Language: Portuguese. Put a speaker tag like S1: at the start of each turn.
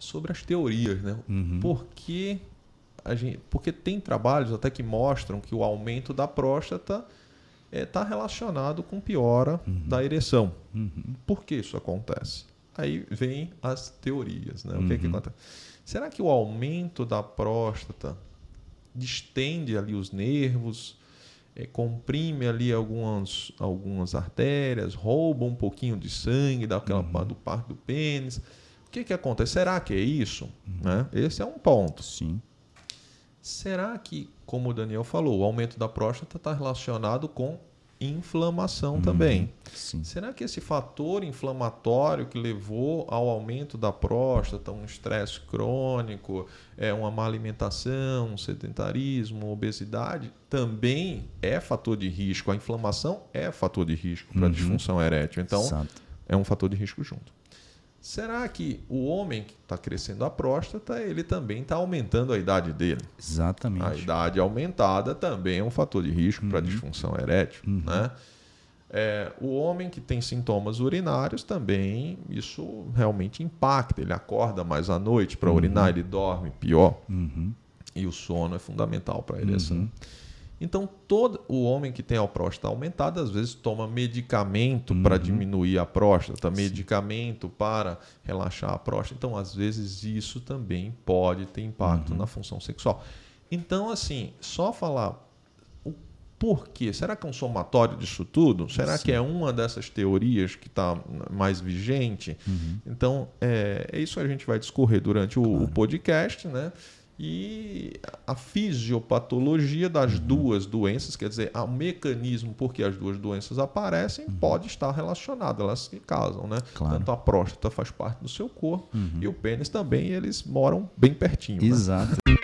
S1: Sobre as teorias, né? Uhum. Por que a gente, porque tem trabalhos até que mostram que o aumento da próstata está eh, é, relacionado com piora uhum. da ereção. Uhum. Por que isso acontece? Aí vem as teorias, né? O que, é que uhum. acontece? Será que o aumento da próstata distende ali os nervos? é, comprime ali algumas, algumas artérias, rouba um pouquinho de sangue daquela uhum. parte do parto do pênis. O que, que acontece? Será que é isso? Uhum. Né? Esse é um ponto. Sim. Será que, como o Daniel falou, o aumento da próstata está relacionado com inflamação uhum. também. Sim. Será que esse fator inflamatório que levou ao aumento da próstata, um estresse crônico, é uma má alimentação, um sedentarismo, obesidade, também é fator de risco? A inflamação é fator de risco para uhum. disfunção erétil. Então, Exato. é um fator de risco junto. Será que o homem que está crescendo a próstata, ele também está aumentando a idade dele? Exatamente. A idade aumentada também é um fator de risco uhum. para disfunção erétil. Uhum. Né? É, o homem que tem sintomas urinários também, isso realmente impacta. Ele acorda mais à noite para uhum. urinar, ele dorme pior. Uhum. E o sono é fundamental para a ereção. Então, todo o homem que tem a próstata aumentada, às vezes toma medicamento uhum. para diminuir a próstata, Sim. medicamento para relaxar a próstata. Então, às vezes isso também pode ter impacto uhum. na função sexual. Então, assim, só falar o porquê. Será que é um somatório disso tudo? Será Sim. que é uma dessas teorias que está mais vigente? Uhum. Então, é, é, isso a gente vai discorrer durante o, claro. o podcast, né? E a fisiopatologia das uhum. duas doenças, quer dizer, o mecanismo por que as duas doenças aparecem, uhum. pode estar relacionado, elas se casam, né? Claro. Tanto a próstata faz parte do seu corpo uhum. e o pênis também, eles moram bem pertinho. Né? Exato. Né?